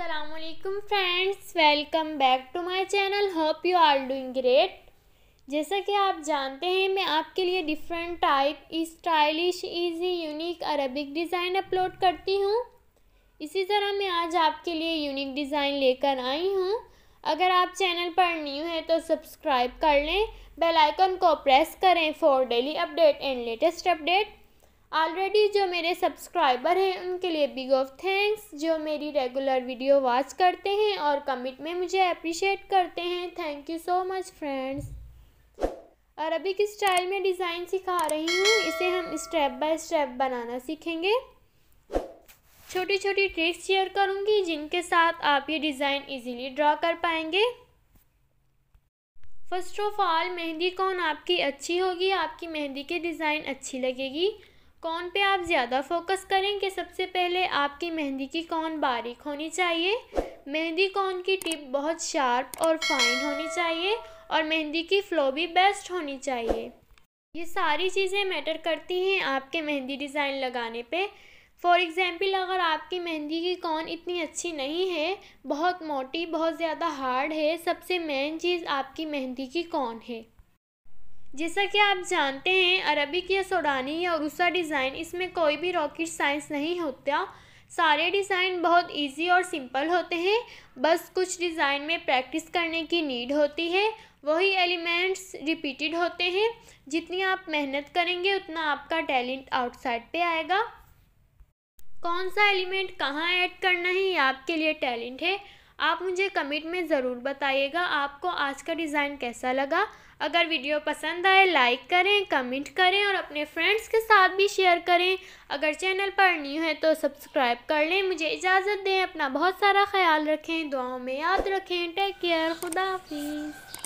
Aslam friends welcome back to my channel hope you are doing great जैसा कि आप जानते हैं मैं आपके लिए different type stylish easy unique Arabic design upload करती हूँ इसी तरह मैं आज आपके लिए यूनिक डिज़ाइन लेकर आई हूँ अगर आप चैनल पर न्यू हैं तो सब्सक्राइब कर लें बेल आइकन को प्रेस करें for daily update and latest update already जो मेरे सब्सक्राइबर हैं उनके लिए बिग ऑफ थैंक्स जो मेरी रेगुलर वीडियो वॉच करते हैं और कमेंट में मुझे अप्रिशिएट करते हैं thank you so much friends Arabic style में डिज़ाइन सिखा रही हूँ इसे हम स्टेप बाय स्टेप बनाना सीखेंगे छोटी छोटी ट्रिक्स शेयर करूँगी जिनके साथ आप ये डिज़ाइन ईजीली ड्रॉ कर पाएंगे फर्स्ट ऑफ ऑल मेहंदी कौन आपकी अच्छी होगी आपकी मेहंदी की डिज़ाइन अच्छी लगेगी कौन पे आप ज़्यादा फोकस करें कि सबसे पहले आपकी मेहंदी की कौन बारीक होनी चाहिए मेहंदी कौन की टिप बहुत शार्प और फाइन होनी चाहिए और मेहंदी की फ्लो भी बेस्ट होनी चाहिए ये सारी चीज़ें मैटर करती हैं आपके मेहंदी डिज़ाइन लगाने पे फॉर एग्ज़ाम्पल अगर आपकी मेहंदी की कौन इतनी अच्छी नहीं है बहुत मोटी बहुत ज़्यादा हार्ड है सबसे मेन चीज़ आपकी मेहंदी की कौन है जैसा कि आप जानते हैं अरबिक या सोडानी या रूसा डिज़ाइन इसमें कोई भी रॉकेट साइंस नहीं होता सारे डिज़ाइन बहुत इजी और सिंपल होते हैं बस कुछ डिज़ाइन में प्रैक्टिस करने की नीड होती है वही एलिमेंट्स रिपीटेड होते हैं जितनी आप मेहनत करेंगे उतना आपका टैलेंट आउटसाइड पे आएगा कौन सा एलिमेंट कहाँ ऐड करना है ये आपके लिए टैलेंट है आप मुझे कमेंट में ज़रूर बताइएगा आपको आज का डिज़ाइन कैसा लगा अगर वीडियो पसंद आए लाइक करें कमेंट करें और अपने फ्रेंड्स के साथ भी शेयर करें अगर चैनल पर न्यू है तो सब्सक्राइब कर लें मुझे इजाज़त दें अपना बहुत सारा ख्याल रखें दुआओं में याद रखें टेक केयर खुदा हाफिज़